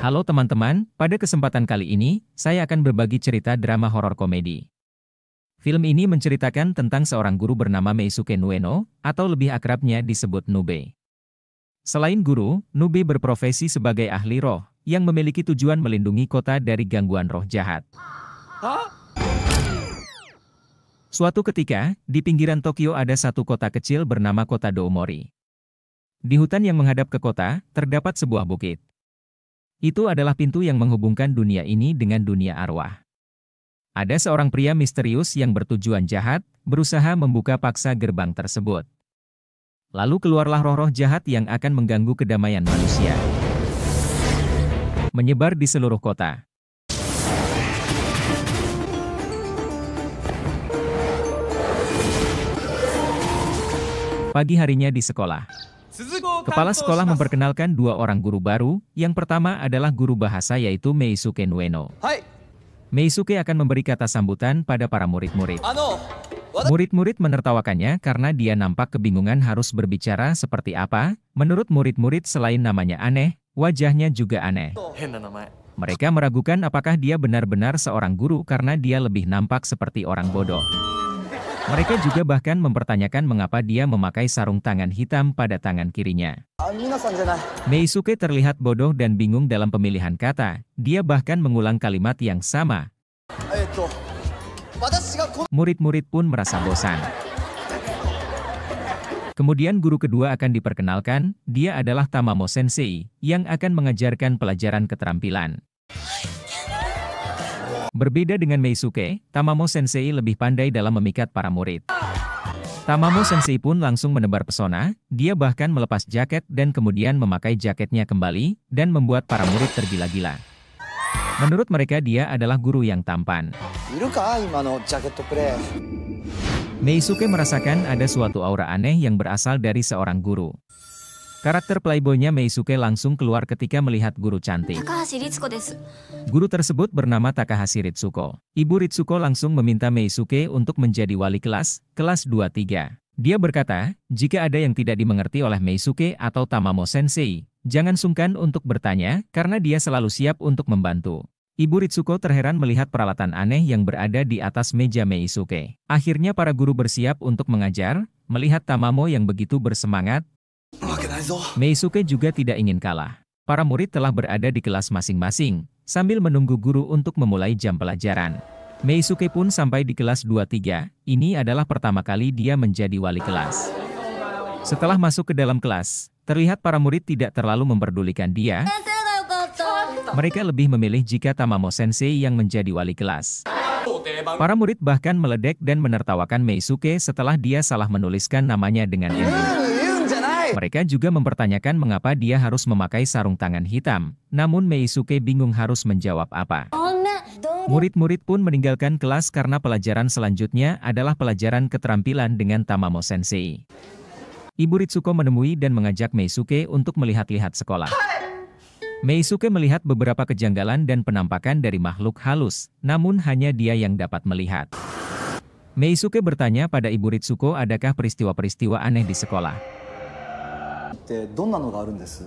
Halo teman-teman, pada kesempatan kali ini, saya akan berbagi cerita drama horor komedi. Film ini menceritakan tentang seorang guru bernama Meisuke Nueno, atau lebih akrabnya disebut Nube. Selain guru, Nube berprofesi sebagai ahli roh, yang memiliki tujuan melindungi kota dari gangguan roh jahat. Suatu ketika, di pinggiran Tokyo ada satu kota kecil bernama Kota Doomori. Di hutan yang menghadap ke kota, terdapat sebuah bukit. Itu adalah pintu yang menghubungkan dunia ini dengan dunia arwah. Ada seorang pria misterius yang bertujuan jahat, berusaha membuka paksa gerbang tersebut. Lalu keluarlah roh-roh jahat yang akan mengganggu kedamaian manusia. Menyebar di seluruh kota. Pagi harinya di sekolah. Kepala sekolah memperkenalkan dua orang guru baru, yang pertama adalah guru bahasa yaitu Meisuke Nueno. Meisuke akan memberi kata sambutan pada para murid-murid. Murid-murid menertawakannya karena dia nampak kebingungan harus berbicara seperti apa. Menurut murid-murid selain namanya aneh, wajahnya juga aneh. Mereka meragukan apakah dia benar-benar seorang guru karena dia lebih nampak seperti orang bodoh. Mereka juga bahkan mempertanyakan mengapa dia memakai sarung tangan hitam pada tangan kirinya. Meisuke terlihat bodoh dan bingung dalam pemilihan kata. Dia bahkan mengulang kalimat yang sama. Murid-murid pun merasa bosan. Kemudian guru kedua akan diperkenalkan, dia adalah Tamamo Sensei, yang akan mengajarkan pelajaran keterampilan. Berbeda dengan Meisuke, Tamamo Sensei lebih pandai dalam memikat para murid. Tamamo Sensei pun langsung menebar pesona, dia bahkan melepas jaket dan kemudian memakai jaketnya kembali, dan membuat para murid tergila-gila. Menurut mereka dia adalah guru yang tampan. Meisuke merasakan ada suatu aura aneh yang berasal dari seorang guru. Karakter playboynya Meisuke langsung keluar ketika melihat guru cantik. Guru tersebut bernama Takahashi Ritsuko. Ibu Ritsuko langsung meminta Meisuke untuk menjadi wali kelas, kelas 23. Dia berkata, jika ada yang tidak dimengerti oleh Meisuke atau Tamamo Sensei, jangan sungkan untuk bertanya karena dia selalu siap untuk membantu. Ibu Ritsuko terheran melihat peralatan aneh yang berada di atas meja Meisuke. Akhirnya para guru bersiap untuk mengajar, melihat Tamamo yang begitu bersemangat. Meisuke juga tidak ingin kalah. Para murid telah berada di kelas masing-masing, sambil menunggu guru untuk memulai jam pelajaran. Meisuke pun sampai di kelas 23, ini adalah pertama kali dia menjadi wali kelas. Setelah masuk ke dalam kelas, terlihat para murid tidak terlalu memperdulikan dia. Mereka lebih memilih jika Tamamo Sensei yang menjadi wali kelas. Para murid bahkan meledek dan menertawakan Meisuke setelah dia salah menuliskan namanya dengan ini. Mereka juga mempertanyakan mengapa dia harus memakai sarung tangan hitam, namun Meisuke bingung harus menjawab apa. Oh, Murid-murid pun meninggalkan kelas karena pelajaran selanjutnya adalah pelajaran keterampilan dengan Tamamo Sensei. Ibu Ritsuko menemui dan mengajak Meisuke untuk melihat-lihat sekolah. Meisuke melihat beberapa kejanggalan dan penampakan dari makhluk halus, namun hanya dia yang dapat melihat. Meisuke bertanya pada Ibu Ritsuko adakah peristiwa-peristiwa aneh di sekolah.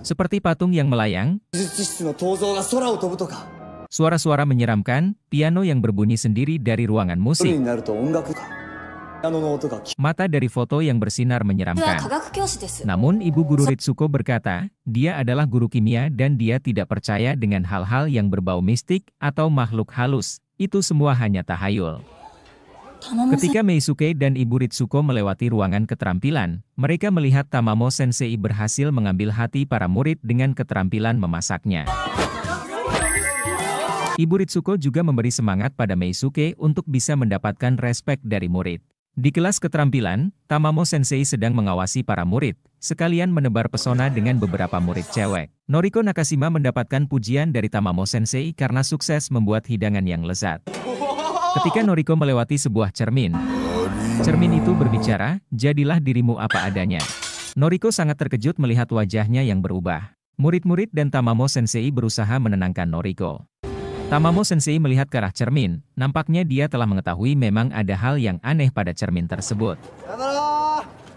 Seperti patung yang melayang, suara-suara menyeramkan, piano yang berbunyi sendiri dari ruangan musik, mata dari foto yang bersinar menyeramkan. Namun ibu guru Ritsuko berkata, dia adalah guru kimia dan dia tidak percaya dengan hal-hal yang berbau mistik atau makhluk halus, itu semua hanya tahayul. Ketika Meisuke dan Ibu Ritsuko melewati ruangan keterampilan, mereka melihat Tamamo Sensei berhasil mengambil hati para murid dengan keterampilan memasaknya. Ibu Ritsuko juga memberi semangat pada Meisuke untuk bisa mendapatkan respek dari murid. Di kelas keterampilan, Tamamo Sensei sedang mengawasi para murid, sekalian menebar pesona dengan beberapa murid cewek. Noriko Nakashima mendapatkan pujian dari Tamamo Sensei karena sukses membuat hidangan yang lezat. Ketika Noriko melewati sebuah cermin, cermin itu berbicara, jadilah dirimu apa adanya. Noriko sangat terkejut melihat wajahnya yang berubah. Murid-murid dan Tamamo Sensei berusaha menenangkan Noriko. Tamamo Sensei melihat ke arah cermin, nampaknya dia telah mengetahui memang ada hal yang aneh pada cermin tersebut.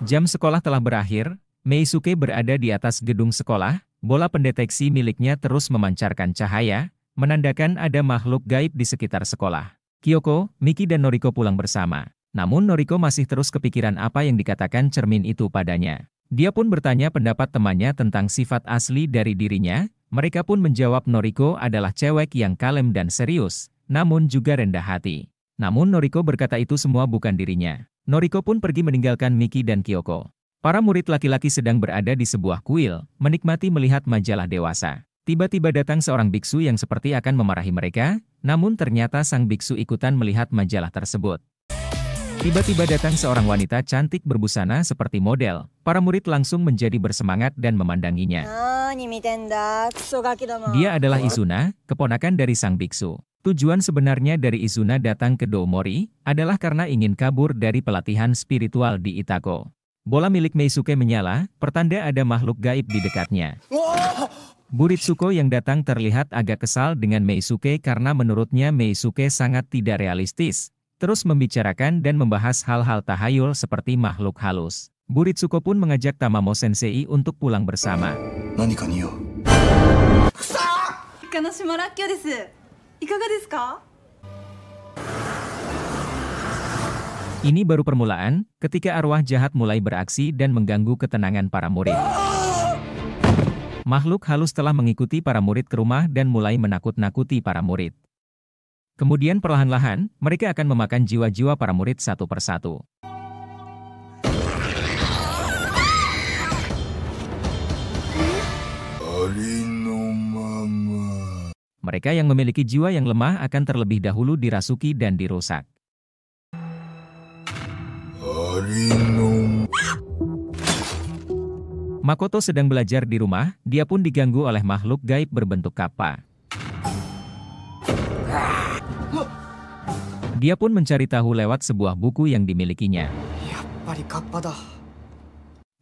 Jam sekolah telah berakhir, Meisuke berada di atas gedung sekolah, bola pendeteksi miliknya terus memancarkan cahaya, menandakan ada makhluk gaib di sekitar sekolah. Kyoko, Miki dan Noriko pulang bersama. Namun Noriko masih terus kepikiran apa yang dikatakan cermin itu padanya. Dia pun bertanya pendapat temannya tentang sifat asli dari dirinya, mereka pun menjawab Noriko adalah cewek yang kalem dan serius, namun juga rendah hati. Namun Noriko berkata itu semua bukan dirinya. Noriko pun pergi meninggalkan Miki dan Kyoko. Para murid laki-laki sedang berada di sebuah kuil, menikmati melihat majalah dewasa. Tiba-tiba datang seorang biksu yang seperti akan memarahi mereka, namun ternyata sang biksu ikutan melihat majalah tersebut. Tiba-tiba datang seorang wanita cantik berbusana seperti model. Para murid langsung menjadi bersemangat dan memandanginya. Dia adalah Izuna, keponakan dari sang biksu. Tujuan sebenarnya dari Izuna datang ke Doomori adalah karena ingin kabur dari pelatihan spiritual di Itako. Bola milik Meisuke menyala, pertanda ada makhluk gaib di dekatnya. Buritsuko yang datang terlihat agak kesal dengan Meisuke karena menurutnya Meisuke sangat tidak realistis, terus membicarakan dan membahas hal-hal tahayul seperti makhluk halus. Buritsuko pun mengajak Tamamo Sensei untuk pulang bersama. Ini baru permulaan, ketika arwah jahat mulai beraksi dan mengganggu ketenangan para murid. Makhluk halus telah mengikuti para murid ke rumah dan mulai menakut-nakuti para murid. Kemudian perlahan-lahan, mereka akan memakan jiwa-jiwa para murid satu persatu. Mereka yang memiliki jiwa yang lemah akan terlebih dahulu dirasuki dan dirusak. Makoto sedang belajar di rumah, dia pun diganggu oleh makhluk gaib berbentuk kappa. Dia pun mencari tahu lewat sebuah buku yang dimilikinya.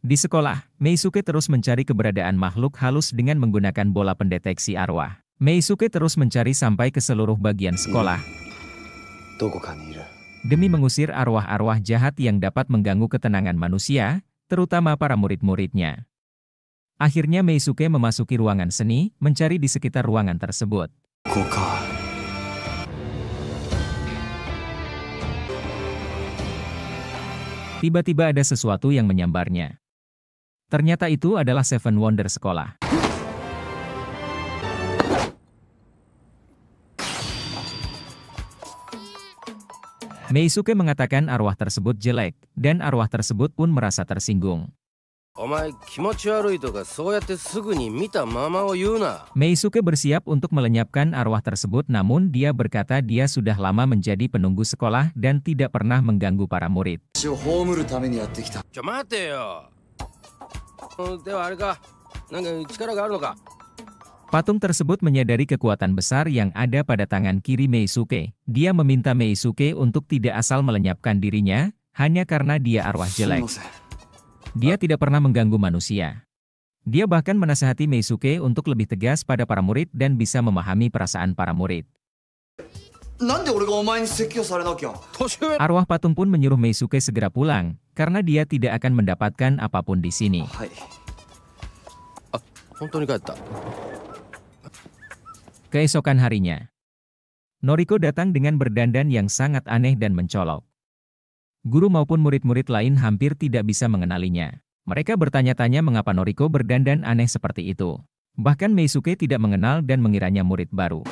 Di sekolah, Meisuke terus mencari keberadaan makhluk halus dengan menggunakan bola pendeteksi arwah. Meisuke terus mencari sampai ke seluruh bagian sekolah. Demi mengusir arwah-arwah jahat yang dapat mengganggu ketenangan manusia, terutama para murid-muridnya. Akhirnya Meisuke memasuki ruangan seni, mencari di sekitar ruangan tersebut. Koka. Tiba-tiba ada sesuatu yang menyambarnya. Ternyata itu adalah Seven Wonder sekolah. Meisuke mengatakan arwah tersebut jelek, dan arwah tersebut pun merasa tersinggung. Meisuke bersiap untuk melenyapkan arwah tersebut namun dia berkata dia sudah lama menjadi penunggu sekolah dan tidak pernah mengganggu para murid. Oh, Patung tersebut menyadari kekuatan besar yang ada pada tangan kiri Meisuke. Dia meminta Meisuke untuk tidak asal melenyapkan dirinya, hanya karena dia arwah jelek. Dia tidak pernah mengganggu manusia. Dia bahkan menasehati Meisuke untuk lebih tegas pada para murid dan bisa memahami perasaan para murid. Arwah patung pun menyuruh Meisuke segera pulang, karena dia tidak akan mendapatkan apapun di sini. Ah, Keesokan harinya, Noriko datang dengan berdandan yang sangat aneh dan mencolok guru maupun murid-murid lain hampir tidak bisa mengenalinya. Mereka bertanya-tanya mengapa Noriko berdandan aneh seperti itu. Bahkan Meisuke tidak mengenal dan mengiranya murid baru.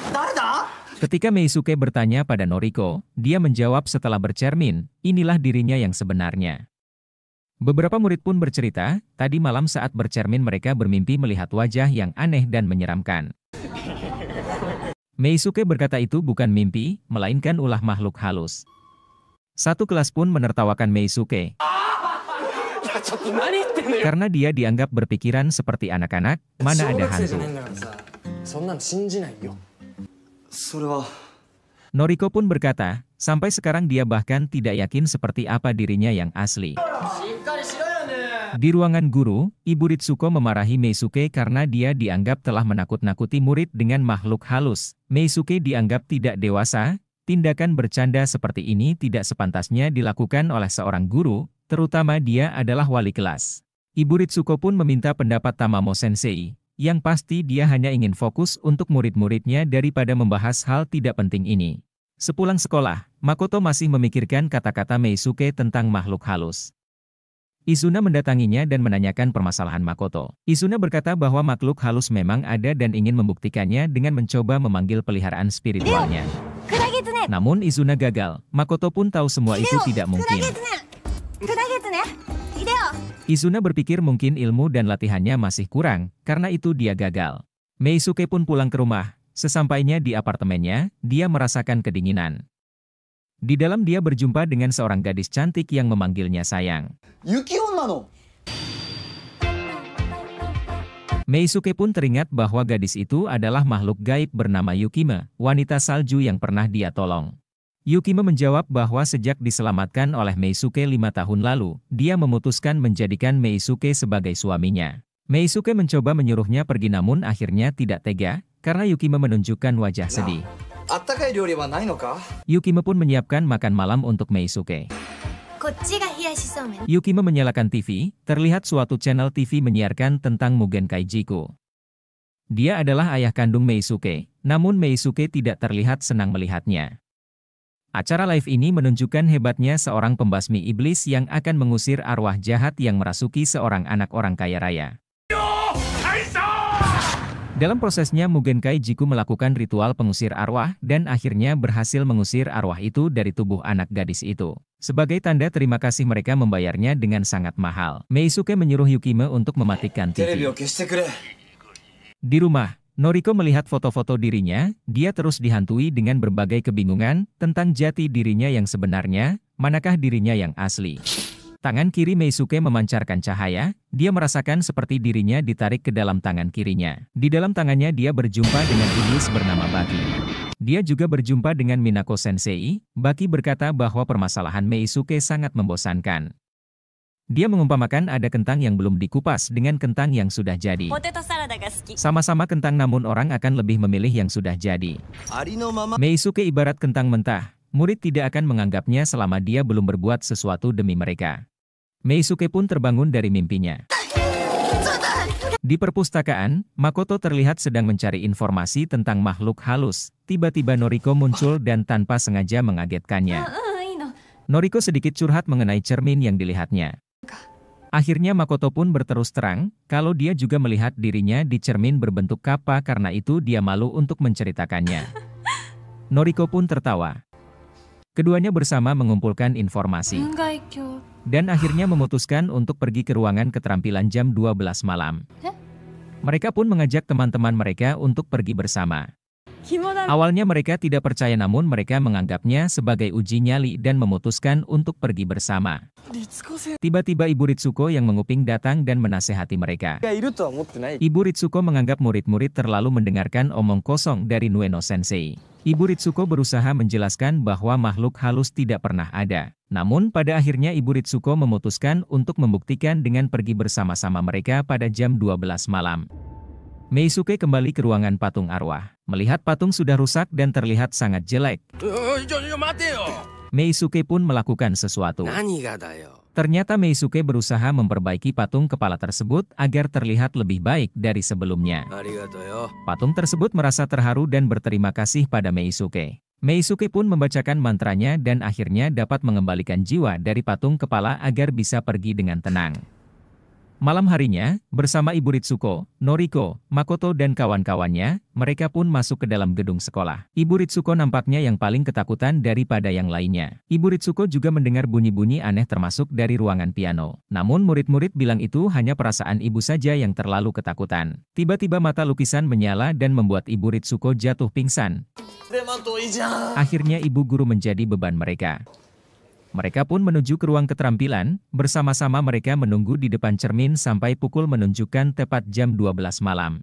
Ketika Meisuke bertanya pada Noriko, dia menjawab setelah bercermin, inilah dirinya yang sebenarnya. Beberapa murid pun bercerita, tadi malam saat bercermin mereka bermimpi melihat wajah yang aneh dan menyeramkan. Meisuke berkata itu bukan mimpi, melainkan ulah makhluk halus. Satu kelas pun menertawakan Meisuke. Karena dia dianggap berpikiran seperti anak-anak, mana ada hantu. Noriko pun berkata, sampai sekarang dia bahkan tidak yakin seperti apa dirinya yang asli. Di ruangan guru, Ibu Ritsuko memarahi Meisuke karena dia dianggap telah menakut-nakuti murid dengan makhluk halus. Meisuke dianggap tidak dewasa, Tindakan bercanda seperti ini tidak sepantasnya dilakukan oleh seorang guru, terutama dia adalah wali kelas. Ibu Ritsuko pun meminta pendapat Tamamo Sensei, yang pasti dia hanya ingin fokus untuk murid-muridnya daripada membahas hal tidak penting ini. Sepulang sekolah, Makoto masih memikirkan kata-kata Meisuke tentang makhluk halus. Izuna mendatanginya dan menanyakan permasalahan Makoto. Izuna berkata bahwa makhluk halus memang ada dan ingin membuktikannya dengan mencoba memanggil peliharaan spiritualnya. Iya. Namun Izuna gagal, Makoto pun tahu semua itu tidak mungkin. Izuna berpikir mungkin ilmu dan latihannya masih kurang, karena itu dia gagal. Meisuke pun pulang ke rumah, sesampainya di apartemennya, dia merasakan kedinginan. Di dalam dia berjumpa dengan seorang gadis cantik yang memanggilnya sayang. Meisuke pun teringat bahwa gadis itu adalah makhluk gaib bernama Yukima, wanita salju yang pernah dia tolong. Yukima menjawab bahwa sejak diselamatkan oleh Meisuke lima tahun lalu, dia memutuskan menjadikan Meisuke sebagai suaminya. Meisuke mencoba menyuruhnya pergi namun akhirnya tidak tega, karena Yukima menunjukkan wajah sedih. Yukima pun menyiapkan makan malam untuk Meisuke. Yukimo menyalakan TV, terlihat suatu channel TV menyiarkan tentang Mugen Kaijiko. Dia adalah ayah kandung Meisuke, namun Meisuke tidak terlihat senang melihatnya. Acara live ini menunjukkan hebatnya seorang pembasmi iblis yang akan mengusir arwah jahat yang merasuki seorang anak orang kaya raya. Dalam prosesnya Mugenkai Jiku melakukan ritual pengusir arwah dan akhirnya berhasil mengusir arwah itu dari tubuh anak gadis itu. Sebagai tanda terima kasih mereka membayarnya dengan sangat mahal. Meisuke menyuruh Yukime untuk mematikan TV. Di rumah, Noriko melihat foto-foto dirinya, dia terus dihantui dengan berbagai kebingungan tentang jati dirinya yang sebenarnya, manakah dirinya yang asli. Tangan kiri Meisuke memancarkan cahaya, dia merasakan seperti dirinya ditarik ke dalam tangan kirinya. Di dalam tangannya dia berjumpa dengan iblis bernama Baki. Dia juga berjumpa dengan Minako Sensei, Baki berkata bahwa permasalahan Meisuke sangat membosankan. Dia mengumpamakan ada kentang yang belum dikupas dengan kentang yang sudah jadi. Sama-sama kentang namun orang akan lebih memilih yang sudah jadi. Meisuke ibarat kentang mentah, murid tidak akan menganggapnya selama dia belum berbuat sesuatu demi mereka. Meisuke pun terbangun dari mimpinya. Di perpustakaan, Makoto terlihat sedang mencari informasi tentang makhluk halus. Tiba-tiba Noriko muncul dan tanpa sengaja mengagetkannya. Noriko sedikit curhat mengenai cermin yang dilihatnya. Akhirnya Makoto pun berterus terang, kalau dia juga melihat dirinya di cermin berbentuk kapa karena itu dia malu untuk menceritakannya. Noriko pun tertawa. Keduanya bersama mengumpulkan informasi. Dan akhirnya memutuskan untuk pergi ke ruangan keterampilan jam 12 malam. Mereka pun mengajak teman-teman mereka untuk pergi bersama. Awalnya mereka tidak percaya namun mereka menganggapnya sebagai uji nyali dan memutuskan untuk pergi bersama. Tiba-tiba Ibu Ritsuko yang menguping datang dan menasehati mereka. Iya, Ibu Ritsuko menganggap murid-murid terlalu mendengarkan omong kosong dari Nueno Sensei. Ibu Ritsuko berusaha menjelaskan bahwa makhluk halus tidak pernah ada. Namun pada akhirnya Ibu Ritsuko memutuskan untuk membuktikan dengan pergi bersama-sama mereka pada jam 12 malam. Meisuke kembali ke ruangan patung arwah. Melihat patung sudah rusak dan terlihat sangat jelek. Meisuke pun melakukan sesuatu. Ternyata Meisuke berusaha memperbaiki patung kepala tersebut agar terlihat lebih baik dari sebelumnya. Patung tersebut merasa terharu dan berterima kasih pada Meisuke. Meisuke pun membacakan mantranya dan akhirnya dapat mengembalikan jiwa dari patung kepala agar bisa pergi dengan tenang. Malam harinya, bersama Ibu Ritsuko, Noriko, Makoto dan kawan-kawannya, mereka pun masuk ke dalam gedung sekolah. Ibu Ritsuko nampaknya yang paling ketakutan daripada yang lainnya. Ibu Ritsuko juga mendengar bunyi-bunyi aneh termasuk dari ruangan piano. Namun murid-murid bilang itu hanya perasaan ibu saja yang terlalu ketakutan. Tiba-tiba mata lukisan menyala dan membuat Ibu Ritsuko jatuh pingsan. Akhirnya ibu guru menjadi beban mereka. Mereka pun menuju ke ruang keterampilan, bersama-sama mereka menunggu di depan cermin sampai pukul menunjukkan tepat jam 12 malam.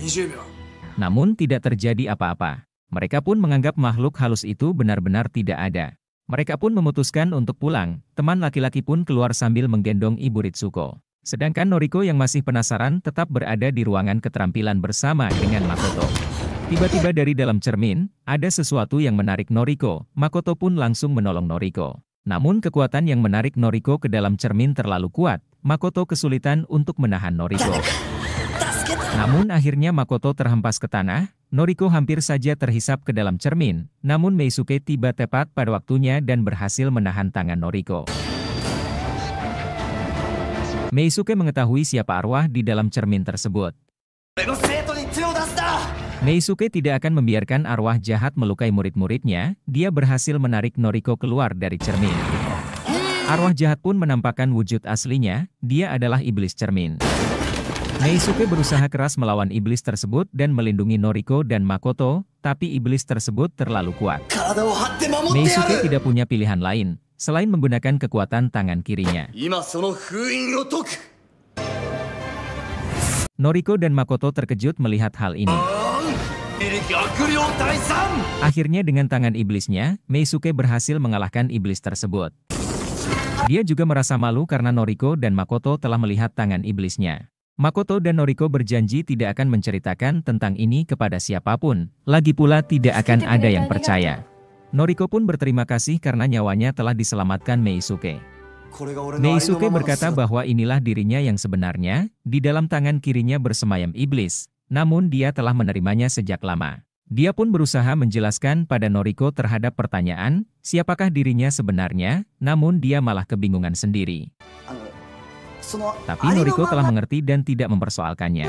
Namun tidak terjadi apa-apa. Mereka pun menganggap makhluk halus itu benar-benar tidak ada. Mereka pun memutuskan untuk pulang, teman laki-laki pun keluar sambil menggendong ibu Ritsuko. Sedangkan Noriko yang masih penasaran tetap berada di ruangan keterampilan bersama dengan Makoto. Tiba-tiba dari dalam cermin, ada sesuatu yang menarik Noriko, Makoto pun langsung menolong Noriko. Namun kekuatan yang menarik Noriko ke dalam cermin terlalu kuat, Makoto kesulitan untuk menahan Noriko. Namun akhirnya Makoto terhempas ke tanah, Noriko hampir saja terhisap ke dalam cermin, namun Meisuke tiba tepat pada waktunya dan berhasil menahan tangan Noriko. Meisuke mengetahui siapa arwah di dalam cermin tersebut. Meisuke tidak akan membiarkan arwah jahat melukai murid-muridnya, dia berhasil menarik Noriko keluar dari cermin. Arwah jahat pun menampakkan wujud aslinya, dia adalah iblis cermin. Meisuke berusaha keras melawan iblis tersebut dan melindungi Noriko dan Makoto, tapi iblis tersebut terlalu kuat. Meisuke tidak punya pilihan lain, selain menggunakan kekuatan tangan kirinya. Noriko dan Makoto terkejut melihat hal ini. Akhirnya dengan tangan iblisnya, Meisuke berhasil mengalahkan iblis tersebut. Dia juga merasa malu karena Noriko dan Makoto telah melihat tangan iblisnya. Makoto dan Noriko berjanji tidak akan menceritakan tentang ini kepada siapapun, lagi pula tidak akan ada yang percaya. Noriko pun berterima kasih karena nyawanya telah diselamatkan Meisuke. Meisuke berkata bahwa inilah dirinya yang sebenarnya, di dalam tangan kirinya bersemayam iblis, namun dia telah menerimanya sejak lama. Dia pun berusaha menjelaskan pada Noriko terhadap pertanyaan, siapakah dirinya sebenarnya, namun dia malah kebingungan sendiri. Tapi Noriko telah mengerti dan tidak mempersoalkannya.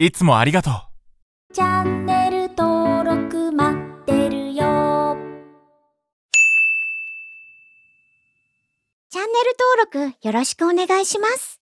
いつもありがとう。チャンネル登録待ってるよ。チャンネル登録よろしくお願いします。